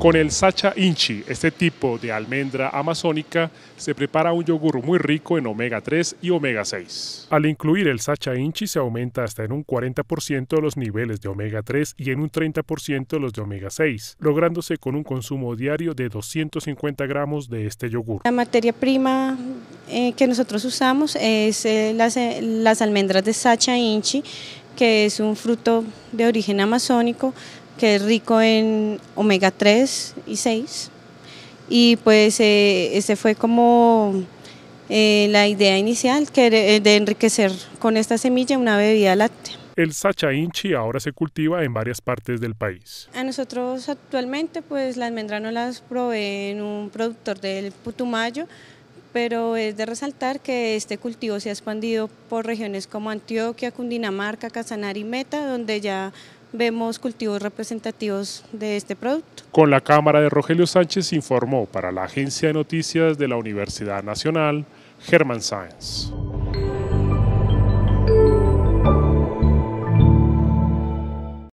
Con el Sacha Inchi, este tipo de almendra amazónica, se prepara un yogur muy rico en omega 3 y omega 6. Al incluir el Sacha Inchi se aumenta hasta en un 40% los niveles de omega 3 y en un 30% los de omega 6, lográndose con un consumo diario de 250 gramos de este yogur. La materia prima eh, que nosotros usamos es eh, eh, las almendras de Sacha Inchi, que es un fruto de origen amazónico, que es rico en omega 3 y 6. Y pues eh, ese fue como eh, la idea inicial que eh, de, enriquecer con esta semilla una bebida láctea. El sacha inchi ahora se cultiva en varias partes del país. A nosotros actualmente pues las almendra no las proveen un productor del Putumayo, pero es de resaltar que este cultivo se ha expandido por regiones como Antioquia, Cundinamarca, Casanare y Meta, donde ya vemos cultivos representativos de este producto. Con la cámara de Rogelio Sánchez informó para la Agencia de Noticias de la Universidad Nacional, German Science.